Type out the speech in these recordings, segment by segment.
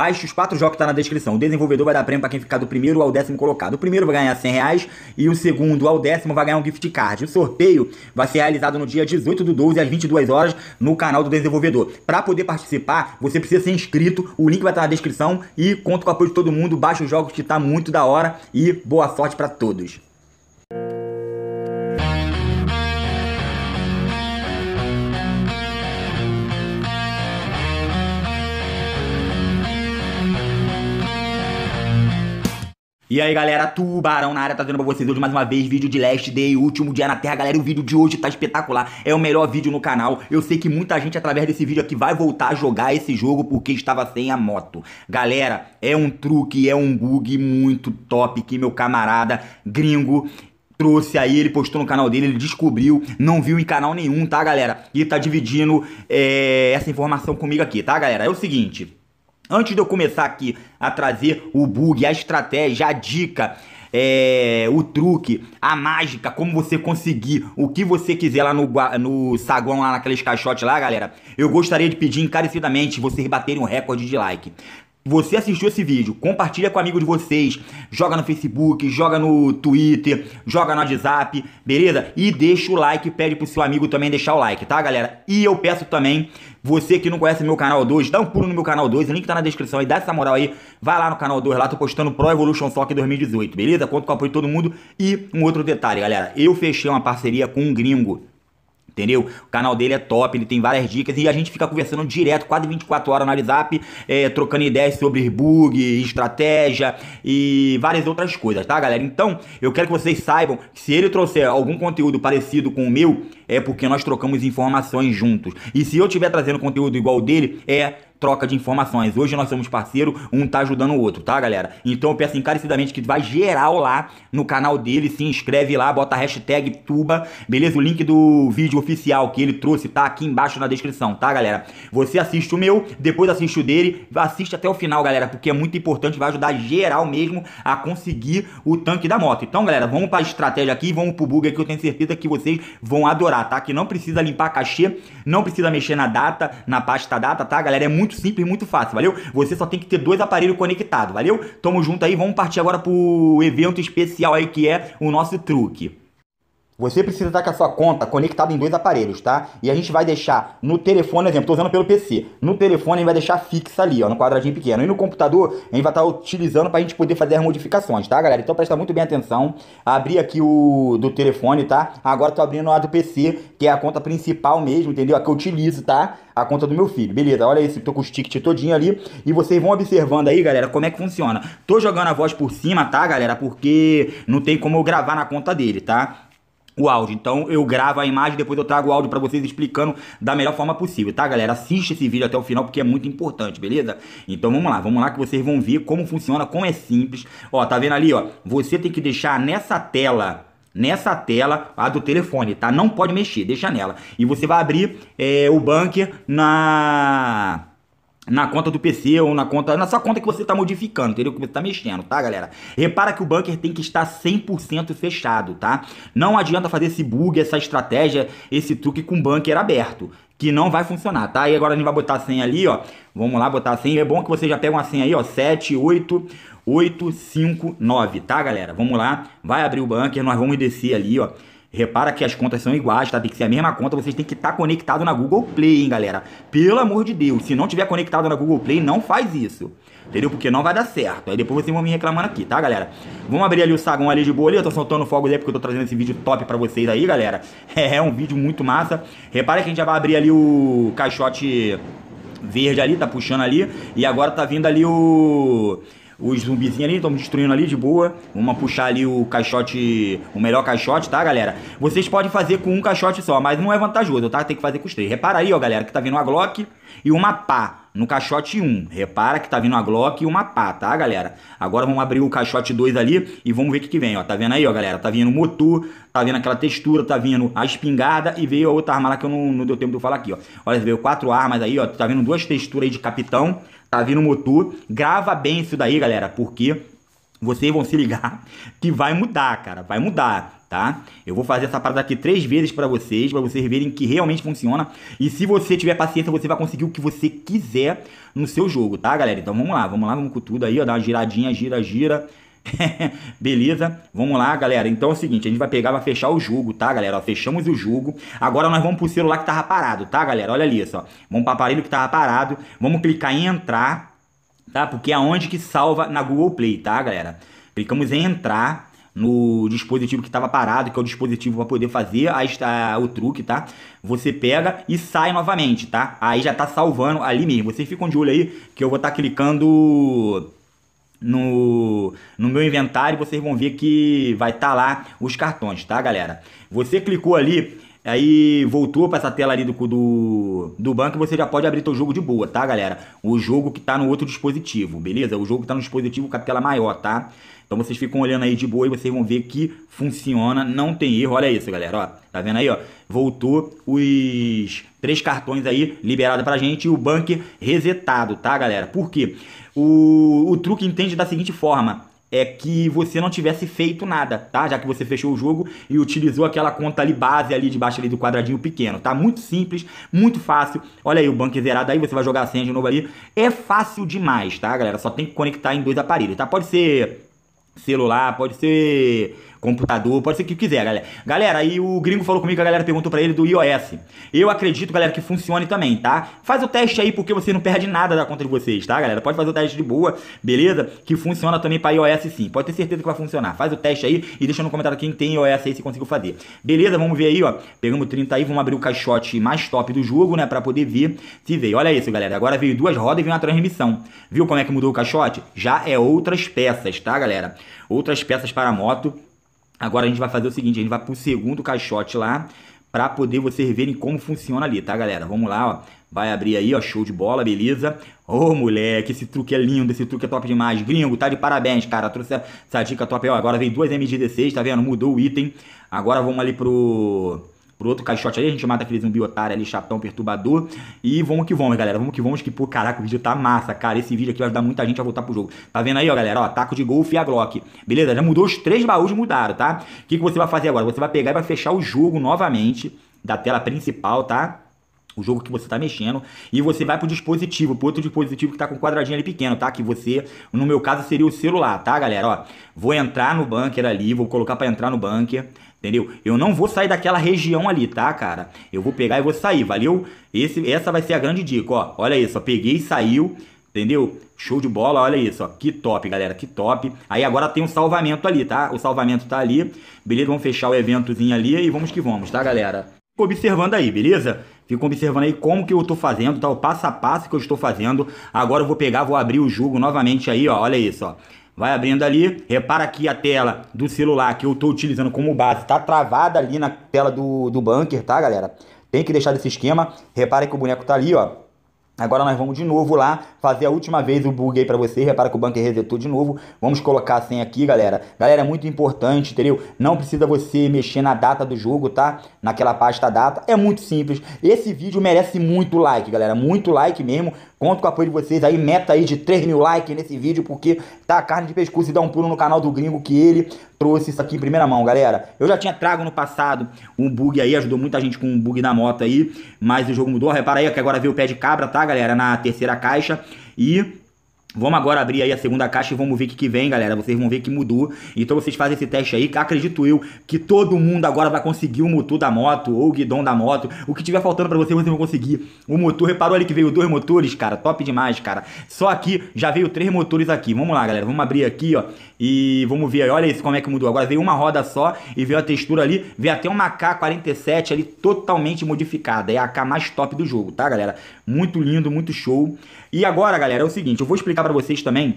Baixe os quatro jogos que tá na descrição. O desenvolvedor vai dar prêmio para quem ficar do primeiro ao décimo colocado. O primeiro vai ganhar 100 reais e o segundo ao décimo vai ganhar um gift card. O sorteio vai ser realizado no dia 18 do 12 às 22 horas no canal do desenvolvedor. Para poder participar, você precisa ser inscrito. O link vai estar tá na descrição e conto com o apoio de todo mundo. Baixe os jogos que tá muito da hora e boa sorte para todos. E aí, galera, Tubarão na área tá dando pra vocês hoje mais uma vez vídeo de Last Day, último dia na Terra. Galera, o vídeo de hoje tá espetacular, é o melhor vídeo no canal. Eu sei que muita gente, através desse vídeo aqui, vai voltar a jogar esse jogo porque estava sem a moto. Galera, é um truque, é um bug muito top que meu camarada gringo trouxe aí, ele postou no canal dele, ele descobriu, não viu em canal nenhum, tá, galera? E tá dividindo é, essa informação comigo aqui, tá, galera? É o seguinte... Antes de eu começar aqui a trazer o bug, a estratégia, a dica, é, o truque, a mágica, como você conseguir o que você quiser lá no, no saguão, lá naqueles caixotes lá, galera, eu gostaria de pedir encarecidamente vocês baterem um recorde de like você assistiu esse vídeo, compartilha com amigos de vocês, joga no Facebook, joga no Twitter, joga no WhatsApp, beleza? E deixa o like, pede pro seu amigo também deixar o like, tá, galera? E eu peço também, você que não conhece meu canal 2, dá um pulo no meu canal 2, o link tá na descrição aí, dá essa moral aí, vai lá no canal 2 lá, tô postando Pro Evolution Soccer 2018, beleza? Conto com o apoio de todo mundo e um outro detalhe, galera, eu fechei uma parceria com um gringo, Entendeu? O canal dele é top, ele tem várias dicas e a gente fica conversando direto, quase 24 horas no WhatsApp, é, trocando ideias sobre bug, estratégia e várias outras coisas, tá, galera? Então, eu quero que vocês saibam que se ele trouxer algum conteúdo parecido com o meu, é porque nós trocamos informações juntos. E se eu estiver trazendo conteúdo igual dele, é troca de informações. Hoje nós somos parceiro, um tá ajudando o outro, tá, galera? Então eu peço encarecidamente que vai geral lá no canal dele, se inscreve lá, bota a hashtag Tuba, beleza? O link do vídeo oficial que ele trouxe tá aqui embaixo na descrição, tá, galera? Você assiste o meu, depois assiste o dele, assiste até o final, galera, porque é muito importante, vai ajudar geral mesmo a conseguir o tanque da moto. Então, galera, vamos pra estratégia aqui, vamos pro bug aqui, eu tenho certeza que vocês vão adorar, tá? Que não precisa limpar cachê, não precisa mexer na data, na pasta data, tá, galera? É muito muito simples, muito fácil, valeu? Você só tem que ter dois aparelhos conectados, valeu? Tamo junto aí, vamos partir agora pro evento especial aí que é o nosso truque. Você precisa estar com a sua conta conectada em dois aparelhos, tá? E a gente vai deixar no telefone, exemplo, estou usando pelo PC. No telefone a gente vai deixar fixa ali, ó, no quadradinho pequeno. E no computador a gente vai estar utilizando para a gente poder fazer as modificações, tá, galera? Então presta muito bem atenção. Abri aqui o do telefone, tá? Agora estou abrindo a do PC, que é a conta principal mesmo, entendeu? A que eu utilizo, tá? A conta do meu filho. Beleza, olha isso, tô com o ticket todinho ali. E vocês vão observando aí, galera, como é que funciona. Tô jogando a voz por cima, tá, galera? Porque não tem como eu gravar na conta dele, tá? o áudio. Então eu gravo a imagem, depois eu trago o áudio para vocês explicando da melhor forma possível, tá, galera? Assiste esse vídeo até o final porque é muito importante, beleza? Então vamos lá, vamos lá que vocês vão ver como funciona, como é simples. Ó, tá vendo ali, ó? Você tem que deixar nessa tela nessa tela, a do telefone, tá? Não pode mexer, deixa nela. E você vai abrir é, o bunker na na conta do PC ou na conta, na sua conta que você está modificando, entendeu? Que você está mexendo, tá, galera? Repara que o bunker tem que estar 100% fechado, tá? Não adianta fazer esse bug, essa estratégia, esse truque com bunker aberto, que não vai funcionar, tá? E agora a gente vai botar a senha ali, ó. Vamos lá botar a senha. É bom que você já pega uma senha aí, ó, 7, 8, 8, 5, 9, tá, galera? Vamos lá. Vai abrir o bunker, nós vamos descer ali, ó. Repara que as contas são iguais, tá? Tem que ser a mesma conta, vocês têm que estar tá conectado na Google Play, hein, galera? Pelo amor de Deus, se não tiver conectado na Google Play, não faz isso. Entendeu? Porque não vai dar certo. Aí depois vocês vão me reclamando aqui, tá, galera? Vamos abrir ali o sagão ali de boa. Eu tô soltando fogo aí porque eu tô trazendo esse vídeo top pra vocês aí, galera. É, é um vídeo muito massa. Repara que a gente já vai abrir ali o caixote verde ali, tá puxando ali. E agora tá vindo ali o os zumbizinhos ali, estamos destruindo ali de boa. Vamos puxar ali o caixote, o melhor caixote, tá, galera? Vocês podem fazer com um caixote só, mas não é vantajoso, tá? Tem que fazer com os três. Repara aí, ó, galera, que tá vindo uma Glock e uma pá no caixote 1. Repara que tá vindo a Glock e uma pá, tá, galera? Agora vamos abrir o caixote 2 ali e vamos ver o que, que vem, ó. Tá vendo aí, ó, galera? Tá vindo o motor, tá vendo aquela textura, tá vindo a espingarda e veio a outra arma lá que eu não, não deu tempo de eu falar aqui, ó. Olha, veio quatro armas aí, ó. Tá vindo duas texturas aí de capitão, tá vindo o motor. Grava bem isso daí, galera, porque vocês vão se ligar que vai mudar, cara. Vai mudar tá? Eu vou fazer essa parada aqui três vezes para vocês, para vocês verem que realmente funciona. E se você tiver paciência, você vai conseguir o que você quiser no seu jogo, tá, galera? Então vamos lá, vamos lá, vamos com tudo aí, ó, dá uma giradinha, gira, gira. Beleza? Vamos lá, galera. Então é o seguinte, a gente vai pegar, vai fechar o jogo, tá, galera? Ó, fechamos o jogo. Agora nós vamos pro celular que tava parado, tá, galera? Olha ali, só. Vamos pro aparelho que tava parado. Vamos clicar em entrar, tá? Porque é onde que salva na Google Play, tá, galera? Clicamos em entrar no dispositivo que estava parado, que é o dispositivo para poder fazer a, o truque, tá? Você pega e sai novamente, tá? Aí já tá salvando ali mesmo. Vocês ficam de olho aí que eu vou estar tá clicando no, no meu inventário, vocês vão ver que vai estar tá lá os cartões, tá, galera? Você clicou ali, Aí voltou para essa tela ali do, do, do banco e você já pode abrir teu jogo de boa, tá, galera? O jogo que tá no outro dispositivo, beleza? O jogo que tá no dispositivo com a tela maior, tá? Então vocês ficam olhando aí de boa e vocês vão ver que funciona, não tem erro. Olha isso, galera, ó. Tá vendo aí, ó? Voltou os três cartões aí liberados pra gente e o banco resetado, tá, galera? Por quê? O, o truque entende da seguinte forma é que você não tivesse feito nada, tá? Já que você fechou o jogo e utilizou aquela conta ali base ali debaixo ali do quadradinho pequeno, tá? Muito simples, muito fácil. Olha aí o banco zerado aí, você vai jogar a senha de novo ali. É fácil demais, tá, galera? Só tem que conectar em dois aparelhos, tá? Pode ser celular, pode ser computador, pode ser que quiser, galera. Galera, aí o gringo falou comigo, a galera perguntou para ele do iOS. Eu acredito, galera, que funcione também, tá? Faz o teste aí porque você não perde nada da conta de vocês, tá, galera? Pode fazer o teste de boa, beleza? Que funciona também para iOS sim. Pode ter certeza que vai funcionar. Faz o teste aí e deixa no comentário quem tem iOS aí se conseguiu fazer. Beleza? Vamos ver aí, ó. Pegamos 30 aí, vamos abrir o caixote mais top do jogo, né, para poder ver se veio. Olha isso, galera. Agora veio duas rodas e veio uma transmissão. Viu como é que mudou o caixote? Já é outras peças, tá, galera? Outras peças para a moto Agora a gente vai fazer o seguinte, a gente vai pro segundo caixote lá, para poder vocês verem como funciona ali, tá, galera? Vamos lá, ó. Vai abrir aí, ó, show de bola, beleza? Ô, oh, moleque, esse truque é lindo, esse truque é top demais. Gringo, tá de parabéns, cara. Trouxe essa dica top. Ó, agora veio duas MG16, tá vendo? Mudou o item. Agora vamos ali pro pro outro caixote aí, a gente mata aquele zumbi otário ali, chatão, perturbador. E vamos que vamos, galera. Vamos que vamos, que, pô, caraca, o vídeo tá massa, cara. Esse vídeo aqui vai ajudar muita gente a voltar pro jogo. Tá vendo aí, ó, galera? Ó, taco de golfe e a Glock. Beleza? Já mudou os três baús, mudaram, tá? O que, que você vai fazer agora? Você vai pegar e vai fechar o jogo novamente da tela principal, tá? o jogo que você está mexendo, e você vai pro dispositivo, pro outro dispositivo que está com um quadradinho ali pequeno, tá? Que você, no meu caso, seria o celular, tá, galera? Ó, vou entrar no bunker ali, vou colocar para entrar no bunker, Entendeu? Eu não vou sair daquela região ali, tá, cara? Eu vou pegar e vou sair, valeu? Esse, essa vai ser a grande dica, ó. Olha isso, ó. Peguei e saiu, entendeu? Show de bola, olha isso, ó. Que top, galera, que top. Aí agora tem um salvamento ali, tá? O salvamento tá ali. Beleza, vamos fechar o eventozinho ali e vamos que vamos, tá, galera? Fica observando aí, beleza? Fica observando aí como que eu tô fazendo, tá? O passo a passo que eu estou fazendo. Agora eu vou pegar, vou abrir o jogo novamente aí, ó. Olha isso, ó. Vai abrindo ali, repara que a tela do celular que eu estou utilizando como base está travada ali na tela do, do bunker, tá galera? Tem que deixar desse esquema, repara que o boneco está ali, ó. Agora nós vamos de novo lá fazer a última vez o bug aí pra você, Repara que o bunker resetou de novo. Vamos colocar a senha aqui, galera. Galera, é muito importante, entendeu? Não precisa você mexer na data do jogo, tá? Naquela pasta data. É muito simples. Esse vídeo merece muito like, galera. Muito like mesmo. Conto com o apoio de vocês aí, meta aí de 3 mil likes nesse vídeo, porque tá a carne de pescoço e dá um pulo no canal do gringo que ele trouxe isso aqui em primeira mão, galera. Eu já tinha trago no passado um bug aí, ajudou muita gente com um bug na moto aí, mas o jogo mudou. Repara aí que agora veio o pé de cabra, tá, galera, na terceira caixa. E Vamos agora abrir aí a segunda caixa e vamos ver o que, que vem, galera. Vocês vão ver que mudou. Então vocês fazem esse teste aí. Acredito eu que todo mundo agora vai conseguir o motor da moto ou o guidão da moto. O que tiver faltando para você, você vai conseguir. O motor, reparou ali que veio dois motores, cara. Top demais, cara. Só aqui já veio três motores aqui. Vamos lá, galera. Vamos abrir aqui, ó. E vamos ver aí, olha isso como é que mudou. Agora veio uma roda só e veio a textura ali, veio até uma K47 ali totalmente modificada. É a K mais top do jogo, tá, galera? Muito lindo, muito show. E agora, galera, é o seguinte, eu vou explicar para vocês também.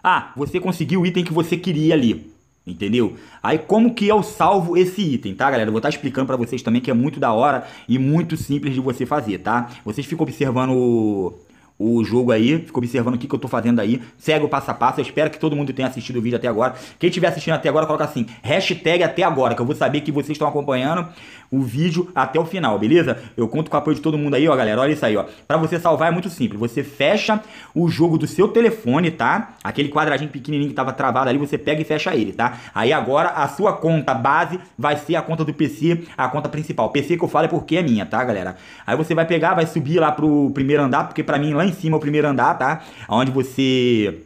Ah, você conseguiu o item que você queria ali. Entendeu? Aí como que eu salvo esse item, tá galera? Eu vou estar tá explicando pra vocês também que é muito da hora e muito simples de você fazer, tá? Vocês ficam observando o jogo aí, fica observando o que, que eu tô fazendo aí, segue o passo a passo, eu espero que todo mundo tenha assistido o vídeo até agora. Quem estiver assistindo até agora, coloca assim, hashtag até agora, que eu vou saber que vocês estão acompanhando o vídeo até o final, beleza? Eu conto com o apoio de todo mundo aí, ó, galera, olha isso aí, ó. Pra você salvar é muito simples, você fecha o jogo do seu telefone, tá? Aquele quadradinho pequenininho que tava travado ali, você pega e fecha ele, tá? Aí agora a sua conta base vai ser a conta do PC, a conta principal. PC que eu falo é porque é minha, tá, galera? Aí você vai pegar, vai subir lá pro primeiro andar, porque pra mim lá em em cima, o primeiro andar, tá? Onde você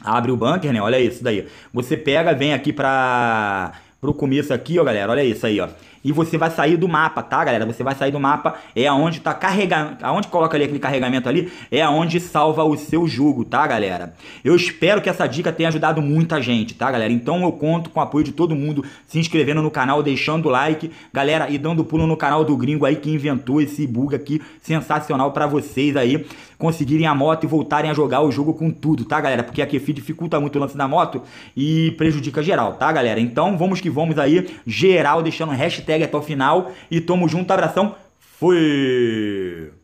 abre o bunker, né? Olha isso daí. Você pega, vem aqui pra pro começo aqui, ó, galera. Olha isso aí, ó. E você vai sair do mapa, tá, galera? Você vai sair do mapa, é aonde tá carregando, aonde coloca ali aquele carregamento ali, é aonde salva o seu jogo, tá, galera? Eu espero que essa dica tenha ajudado muita gente, tá, galera? Então eu conto com o apoio de todo mundo se inscrevendo no canal, deixando o like, galera, e dando pulo no canal do gringo aí que inventou esse bug aqui sensacional para vocês aí conseguirem a moto e voltarem a jogar o jogo com tudo, tá, galera? Porque a dificulta muito o lance da moto e prejudica geral, tá, galera? Então vamos que vamos aí, geral, deixando hashtag até o final. E tamo junto, abração, fui!